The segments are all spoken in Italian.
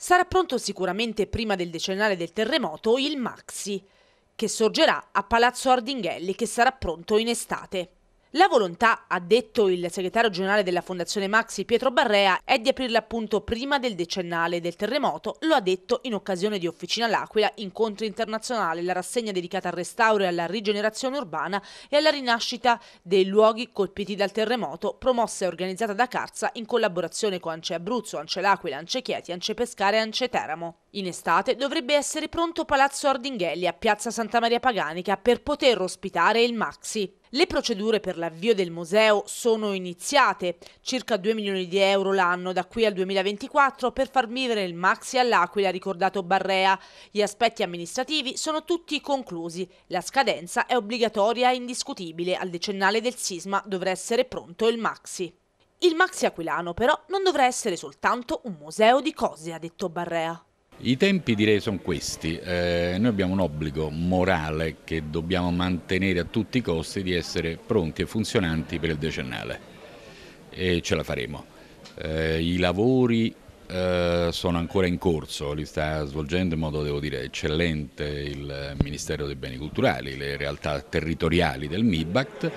Sarà pronto sicuramente prima del decennale del terremoto il Maxi, che sorgerà a Palazzo Ardinghelli, che sarà pronto in estate. La volontà, ha detto il segretario generale della Fondazione Maxi Pietro Barrea, è di aprirla appunto prima del decennale del terremoto, lo ha detto in occasione di Officina L'Aquila, incontro internazionale, la rassegna dedicata al restauro e alla rigenerazione urbana e alla rinascita dei luoghi colpiti dal terremoto, promossa e organizzata da Carza in collaborazione con Ance Abruzzo, Ance L'Aquila, Ance Chieti, Ance Pescare e Ance Teramo. In estate dovrebbe essere pronto Palazzo Ardinghelli a Piazza Santa Maria Paganica per poter ospitare il Maxi. Le procedure per l'avvio del museo sono iniziate, circa 2 milioni di euro l'anno da qui al 2024 per far vivere il Maxi all'Aquila ricordato Barrea. Gli aspetti amministrativi sono tutti conclusi, la scadenza è obbligatoria e indiscutibile, al decennale del sisma dovrà essere pronto il Maxi. Il Maxi Aquilano però non dovrà essere soltanto un museo di cose, ha detto Barrea. I tempi direi sono questi, eh, noi abbiamo un obbligo morale che dobbiamo mantenere a tutti i costi di essere pronti e funzionanti per il decennale e ce la faremo. Eh, I lavori eh, sono ancora in corso, li sta svolgendo in modo devo dire eccellente il Ministero dei Beni Culturali, le realtà territoriali del MIBACT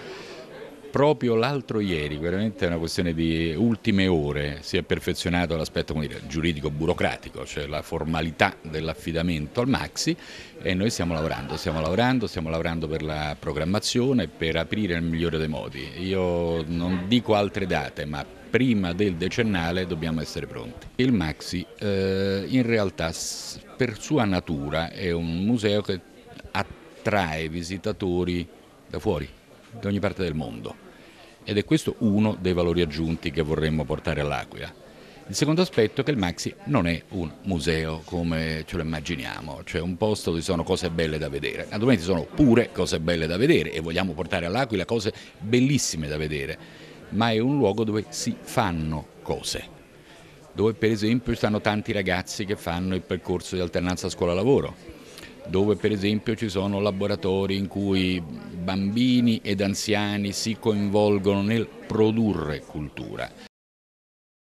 proprio l'altro ieri, veramente è una questione di ultime ore, si è perfezionato l'aspetto giuridico-burocratico, cioè la formalità dell'affidamento al Maxi e noi stiamo lavorando, stiamo lavorando, stiamo lavorando per la programmazione, per aprire nel migliore dei modi. Io non dico altre date, ma prima del decennale dobbiamo essere pronti. Il Maxi eh, in realtà per sua natura è un museo che attrae visitatori da fuori da ogni parte del mondo. Ed è questo uno dei valori aggiunti che vorremmo portare all'Aquila. Il secondo aspetto è che il Maxi non è un museo come ce lo immaginiamo, cioè un posto dove ci sono cose belle da vedere. Naturalmente sono pure cose belle da vedere e vogliamo portare all'Aquila cose bellissime da vedere, ma è un luogo dove si fanno cose dove per esempio ci sono tanti ragazzi che fanno il percorso di alternanza scuola-lavoro, dove per esempio ci sono laboratori in cui bambini ed anziani si coinvolgono nel produrre cultura.